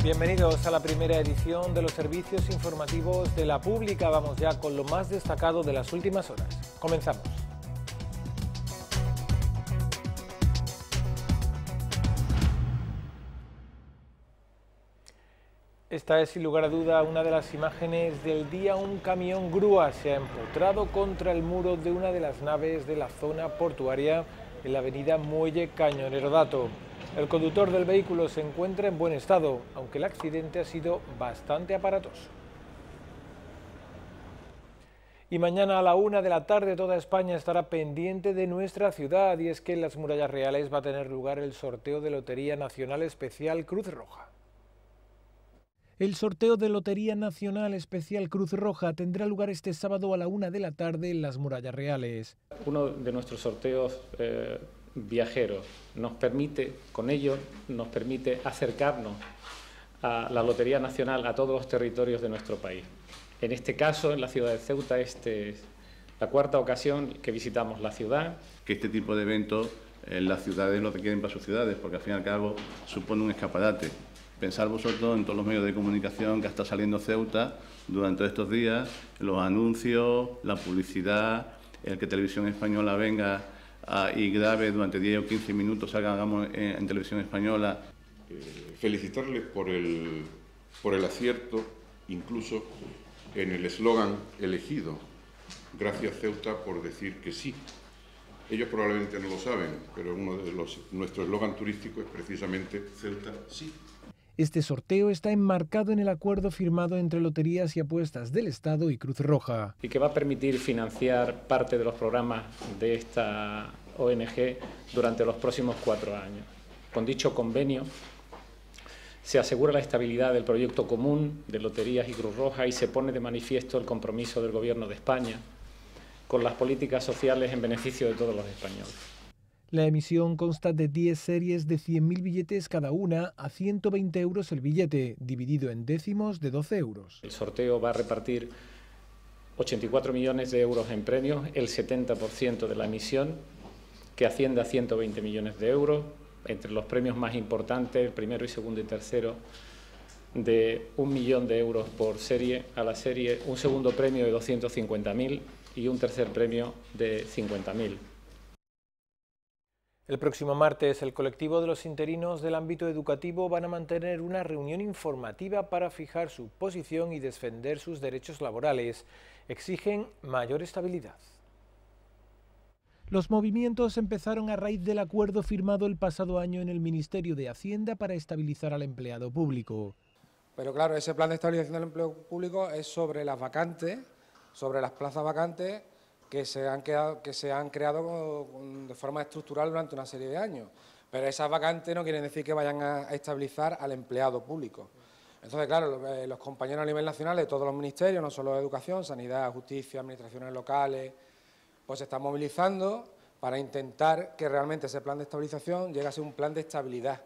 Bienvenidos a la primera edición de los servicios informativos de la pública. Vamos ya con lo más destacado de las últimas horas. Comenzamos. Esta es sin lugar a duda una de las imágenes del día. Un camión grúa se ha empotrado contra el muro de una de las naves de la zona portuaria en la avenida Muelle Cañonero Dato. El conductor del vehículo se encuentra en buen estado, aunque el accidente ha sido bastante aparatoso. Y mañana a la una de la tarde toda España estará pendiente de nuestra ciudad y es que en las murallas reales va a tener lugar el sorteo de Lotería Nacional Especial Cruz Roja. El sorteo de Lotería Nacional Especial Cruz Roja tendrá lugar este sábado a la una de la tarde en las murallas reales. Uno de nuestros sorteos eh, viajeros. Nos permite, con ello, nos permite acercarnos a la Lotería Nacional a todos los territorios de nuestro país. En este caso, en la ciudad de Ceuta, este es la cuarta ocasión que visitamos la ciudad. Que este tipo de eventos en eh, las ciudades lo requieren para sus ciudades, porque al fin y al cabo supone un escaparate. Pensar vosotros en todos los medios de comunicación que está saliendo Ceuta durante estos días, los anuncios, la publicidad, el que Televisión Española venga y grave durante 10 o 15 minutos, hagamos en, televisión española. Eh, felicitarles por el, acierto, incluso en el eslogan elegido, gracias Ceuta por decir que sí. Ellos probablemente no lo saben, pero uno de los, nuestro eslogan turístico es precisamente Ceuta sí. Este sorteo está enmarcado en el acuerdo firmado entre Loterías y Apuestas del Estado y Cruz Roja. Y que va a permitir financiar parte de los programas de esta ONG durante los próximos cuatro años. Con dicho convenio se asegura la estabilidad del proyecto común de Loterías y Cruz Roja y se pone de manifiesto el compromiso del Gobierno de España con las políticas sociales en beneficio de todos los españoles. La emisión consta de 10 series de 100.000 billetes cada una a 120 euros el billete, dividido en décimos de 12 euros. El sorteo va a repartir 84 millones de euros en premios, el 70% de la emisión, que asciende a 120 millones de euros, entre los premios más importantes, el primero y segundo y tercero, de un millón de euros por serie a la serie, un segundo premio de 250.000 y un tercer premio de 50.000. El próximo martes, el colectivo de los interinos del ámbito educativo van a mantener una reunión informativa para fijar su posición y defender sus derechos laborales. Exigen mayor estabilidad. Los movimientos empezaron a raíz del acuerdo firmado el pasado año en el Ministerio de Hacienda para estabilizar al empleado público. Pero claro, ese plan de estabilización del empleo público es sobre las vacantes, sobre las plazas vacantes que se han, que se han creado de forma estructural durante una serie de años. Pero esas vacantes no quieren decir que vayan a estabilizar al empleado público. Entonces, claro, eh, los compañeros a nivel nacional de todos los ministerios, no solo de Educación, Sanidad, Justicia, Administraciones Locales, pues se están movilizando para intentar que realmente ese plan de estabilización llegue a ser un plan de estabilidad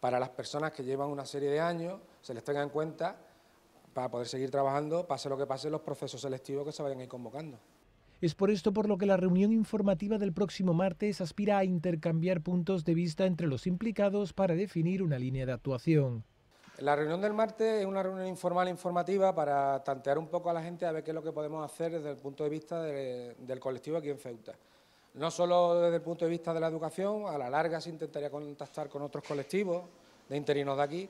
para las personas que llevan una serie de años, se les tenga en cuenta para poder seguir trabajando, pase lo que pase, los procesos selectivos que se vayan a ir convocando. Es por esto por lo que la reunión informativa del próximo martes aspira a intercambiar puntos de vista entre los implicados para definir una línea de actuación. La reunión del martes es una reunión informal e informativa para tantear un poco a la gente a ver qué es lo que podemos hacer desde el punto de vista del colectivo aquí en Ceuta. No solo desde el punto de vista de la educación, a la larga se intentaría contactar con otros colectivos de interinos de aquí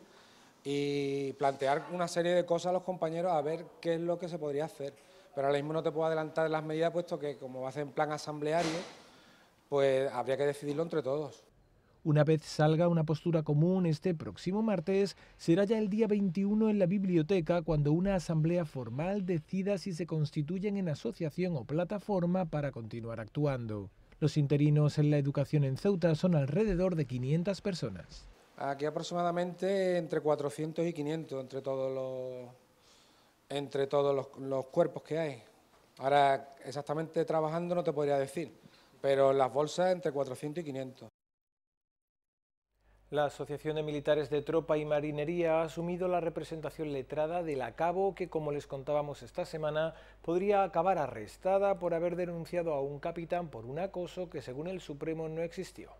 y plantear una serie de cosas a los compañeros a ver qué es lo que se podría hacer pero ahora mismo no te puedo adelantar las medidas, puesto que como va a ser en plan asambleario, pues habría que decidirlo entre todos. Una vez salga una postura común este próximo martes, será ya el día 21 en la biblioteca cuando una asamblea formal decida si se constituyen en asociación o plataforma para continuar actuando. Los interinos en la educación en Ceuta son alrededor de 500 personas. Aquí aproximadamente entre 400 y 500 entre todos los entre todos los, cuerpos que hay. Ahora, exactamente trabajando no te podría decir, pero las bolsas entre 400 y 500. La Asociación de Militares de Tropa y Marinería ha asumido la representación letrada del acabo que, como les contábamos esta semana, podría acabar arrestada por haber denunciado a un capitán por un acoso que, según el Supremo, no existió.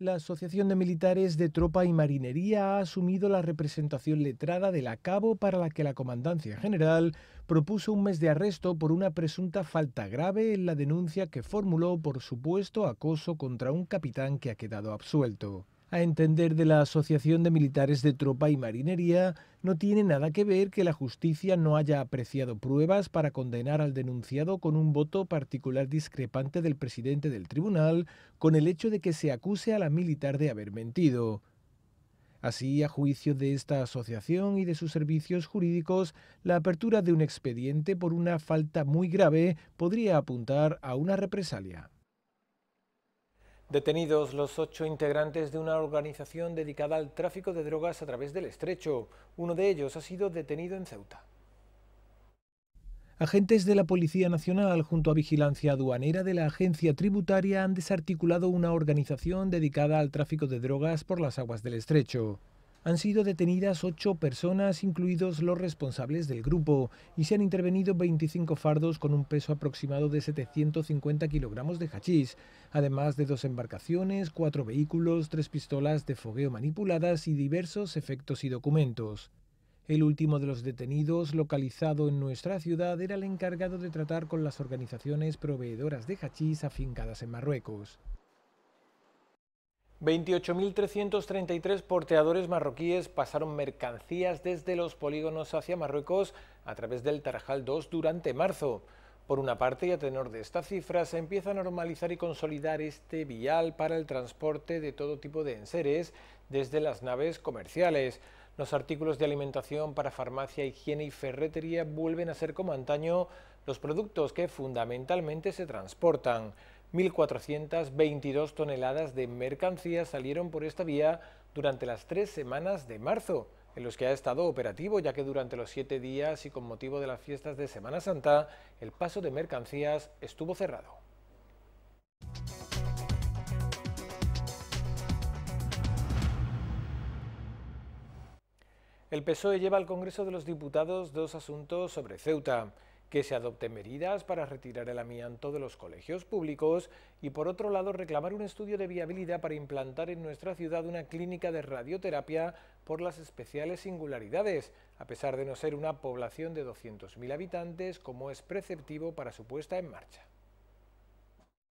La Asociación de Militares de Tropa y Marinería ha asumido la representación letrada del acabo para la que la Comandancia General propuso un mes de arresto por una presunta falta grave en la denuncia que formuló por supuesto acoso contra un capitán que ha quedado absuelto. A entender de la Asociación de Militares de Tropa y Marinería, no tiene nada que ver que la justicia no haya apreciado pruebas para condenar al denunciado con un voto particular discrepante del presidente del tribunal con el hecho de que se acuse a la militar de haber mentido. Así, a juicio de esta asociación y de sus servicios jurídicos, la apertura de un expediente por una falta muy grave podría apuntar a una represalia. Detenidos los ocho integrantes de una organización dedicada al tráfico de drogas a través del estrecho. Uno de ellos ha sido detenido en Ceuta. Agentes de la Policía Nacional junto a Vigilancia Aduanera de la Agencia Tributaria han desarticulado una organización dedicada al tráfico de drogas por las aguas del estrecho. Han sido detenidas ocho personas, incluidos los responsables del grupo, y se han intervenido 25 fardos con un peso aproximado de 750 kilogramos de hachís, además de dos embarcaciones, cuatro vehículos, tres pistolas de fogueo manipuladas y diversos efectos y documentos. El último de los detenidos, localizado en nuestra ciudad, era el encargado de tratar con las organizaciones proveedoras de hachís afincadas en Marruecos. 28.333 porteadores marroquíes pasaron mercancías desde los polígonos hacia Marruecos a través del Tarajal 2 durante marzo. Por una parte, y a tenor de esta cifra, se empieza a normalizar y consolidar este vial para el transporte de todo tipo de enseres desde las naves comerciales. Los artículos de alimentación para farmacia, higiene y ferretería vuelven a ser como antaño los productos que fundamentalmente se transportan. 1.422 toneladas de mercancías salieron por esta vía durante las tres semanas de marzo, en los que ha estado operativo, ya que durante los siete días y con motivo de las fiestas de Semana Santa, el paso de mercancías estuvo cerrado. El PSOE lleva al Congreso de los Diputados dos asuntos sobre Ceuta que se adopten medidas para retirar el amianto de los colegios públicos y, por otro lado, reclamar un estudio de viabilidad para implantar en nuestra ciudad una clínica de radioterapia por las especiales singularidades, a pesar de no ser una población de 200.000 habitantes como es preceptivo para su puesta en marcha.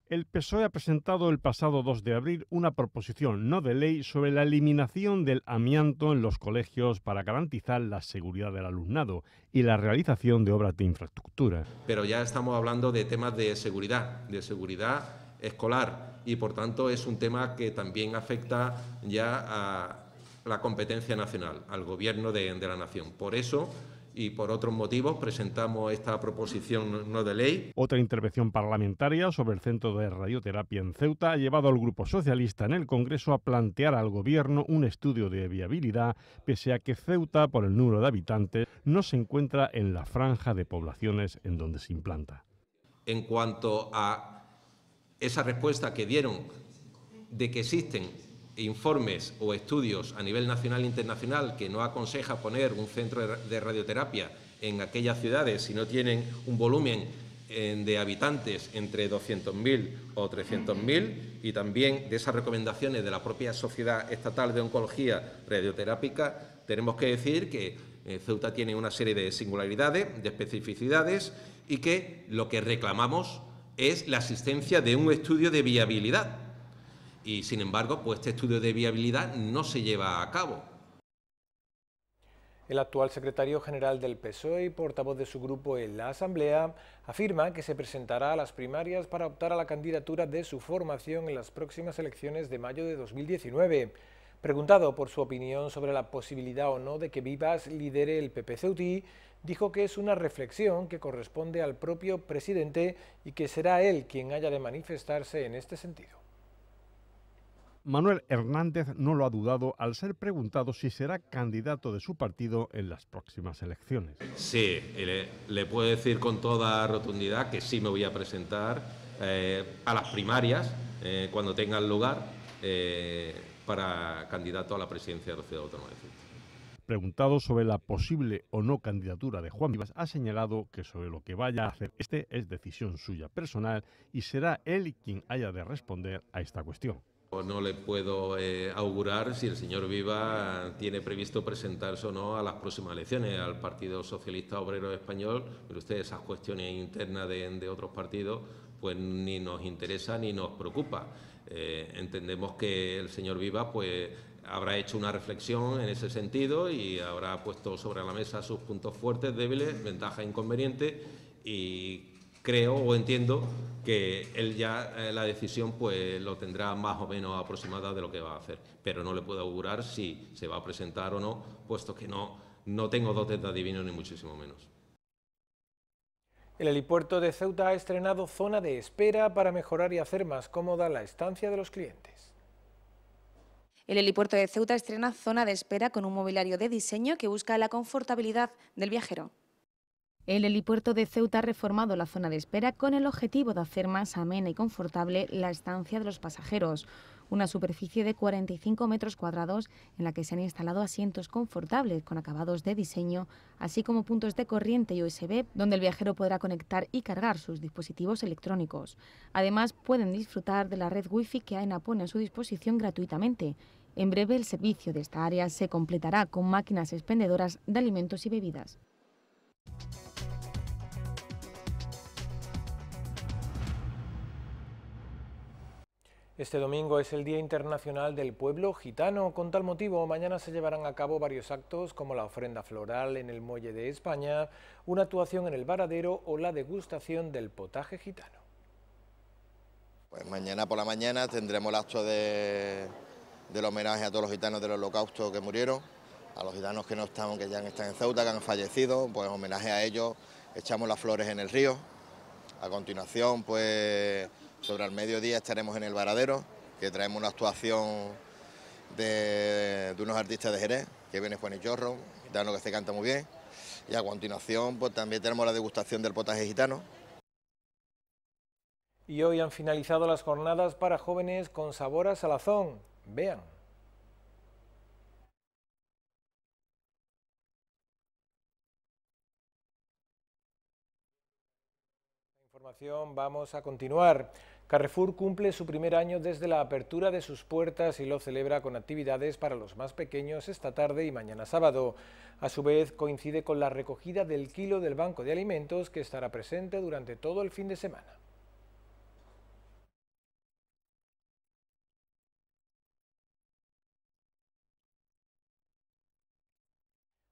El PSOE ha presentado el pasado 2 de abril una proposición no de ley sobre la eliminación del amianto en los colegios para garantizar la seguridad del alumnado y la realización de obras de infraestructura. Pero ya estamos hablando de temas de seguridad, de seguridad escolar, y por tanto es un tema que también afecta ya a la competencia nacional, al gobierno de, de la nación. Por eso y por otros motivos presentamos esta proposición no de ley. Otra intervención parlamentaria sobre el centro de radioterapia en Ceuta ha llevado al Grupo Socialista en el Congreso a plantear al Gobierno un estudio de viabilidad, pese a que Ceuta, por el número de habitantes, no se encuentra en la franja de poblaciones en donde se implanta. En cuanto a esa respuesta que dieron de que existen informes o estudios a nivel nacional e internacional que no aconseja poner un centro de radioterapia en aquellas ciudades si no tienen un volumen de habitantes entre 200.000 o 300.000 y también de esas recomendaciones de la propia Sociedad Estatal de Oncología Radioterápica, tenemos que decir que eh, Ceuta tiene una serie de singularidades, de especificidades y que lo que reclamamos es la asistencia de un estudio de viabilidad y sin embargo pues este estudio de viabilidad no se lleva a cabo. El actual secretario general del PSOE y portavoz de su grupo en la Asamblea afirma que se presentará a las primarias para optar a la candidatura de su formación en las próximas elecciones de mayo de 2019. Preguntado por su opinión sobre la posibilidad o no de que Vivas lidere el PP dijo que es una reflexión que corresponde al propio presidente y que será él quien haya de manifestarse en este sentido. Manuel Hernández no lo ha dudado al ser preguntado si será candidato de su partido en las próximas elecciones. Sí, le, puedo decir con toda rotundidad que sí me voy a presentar eh, a las primarias eh, cuando tengan lugar eh, para candidato a la presidencia de la Ciudad Autónoma de Ceuta. Preguntado sobre la posible o no candidatura de Juan Vivas, ha señalado que sobre lo que vaya a hacer este es decisión suya personal y será él quien haya de responder a esta cuestión no le puedo eh, augurar si el señor Viva tiene previsto presentarse o no a las próximas elecciones al Partido Socialista Obrero Español, pero usted esas cuestiones internas de, otros partidos pues ni nos interesa ni nos preocupa. Eh, entendemos que el señor Viva pues habrá hecho una reflexión en ese sentido y habrá puesto sobre la mesa sus puntos fuertes, débiles, ventajas e inconvenientes y creo o entiendo que él ya eh, la decisión pues lo tendrá más o menos aproximada de lo que va a hacer, pero no le puedo augurar si se va a presentar o no, puesto que no, no tengo dotes de adivino ni muchísimo menos. El helipuerto de Ceuta ha estrenado zona de espera para mejorar y hacer más cómoda la estancia de los clientes. El helipuerto de Ceuta estrena zona de espera con un mobiliario de diseño que busca la confortabilidad del viajero. El helipuerto de Ceuta ha reformado la zona de espera con el objetivo de hacer más amena y confortable la estancia de los pasajeros. Una superficie de 45 metros cuadrados en la que se han instalado asientos confortables con acabados de diseño, así como puntos de corriente y USB donde el viajero podrá conectar y cargar sus dispositivos electrónicos. Además, pueden disfrutar de la red Wi-Fi que AENA pone a su disposición gratuitamente. En breve, el servicio de esta área se completará con máquinas expendedoras de alimentos y bebidas. Este domingo es el Día Internacional del Pueblo Gitano. Con tal motivo, mañana se llevarán a cabo varios actos como la ofrenda floral en el Muelle de España, una actuación en el Varadero o la degustación del potaje gitano. Pues mañana por la mañana tendremos el acto de, del homenaje a todos los gitanos del holocausto que murieron, a los gitanos que no están, que ya están en Ceuta, que han fallecido, pues homenaje a ellos, echamos las flores en el río. A continuación, pues sobre el mediodía estaremos en el Varadero, que traemos una actuación de, unos artistas de Jerez, que viene Juan y Chorro, gitano que se canta muy bien. Y a continuación pues también tenemos la degustación del potaje gitano, y hoy han finalizado las jornadas para jóvenes con sabor a salazón. Vean. vamos a continuar. Carrefour cumple su primer año desde la apertura de sus puertas y lo celebra con actividades para los más pequeños esta tarde y mañana sábado. A su vez coincide con la recogida del kilo del Banco de Alimentos que estará presente durante todo el fin de semana.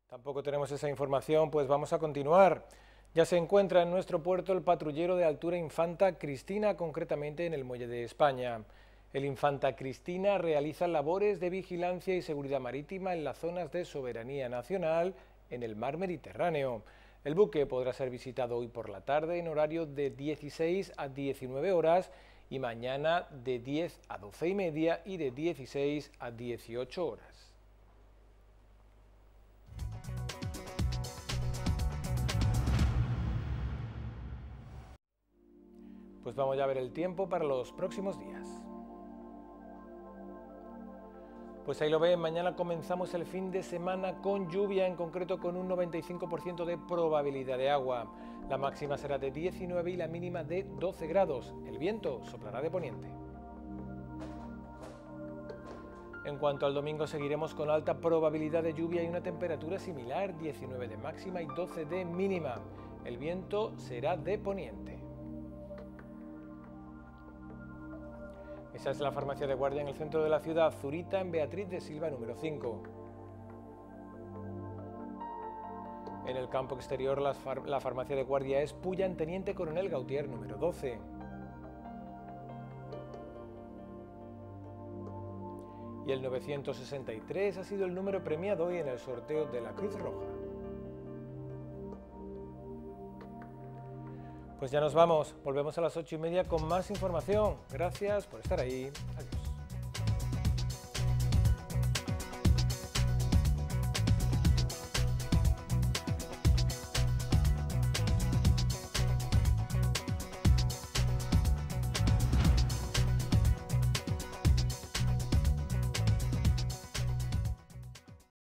Tampoco tenemos esa información, pues vamos a continuar. Ya se encuentra en nuestro puerto el patrullero de altura Infanta Cristina, concretamente en el Muelle de España. El Infanta Cristina realiza labores de vigilancia y seguridad marítima en las zonas de soberanía nacional en el mar Mediterráneo. El buque podrá ser visitado hoy por la tarde en horario de 16 a 19 horas y mañana de 10 a 12 y media y de 16 a 18 horas. Pues vamos a ver el tiempo para los próximos días. Pues ahí lo ven, mañana comenzamos el fin de semana con lluvia, en concreto con un 95% de probabilidad de agua. La máxima será de 19 y la mínima de 12 grados. El viento soplará de poniente. En cuanto al domingo seguiremos con alta probabilidad de lluvia y una temperatura similar, 19 de máxima y 12 de mínima. El viento será de poniente. Esa es la farmacia de guardia en el centro de la ciudad, Zurita, en Beatriz de Silva, número 5. En el campo exterior, la, farmacia de guardia es Puya, Teniente Coronel Gautier, número 12. Y el 963 ha sido el número premiado hoy en el sorteo de la Cruz Roja. Pues ya nos vamos. Volvemos a las ocho y media con más información. Gracias por estar ahí. Adiós.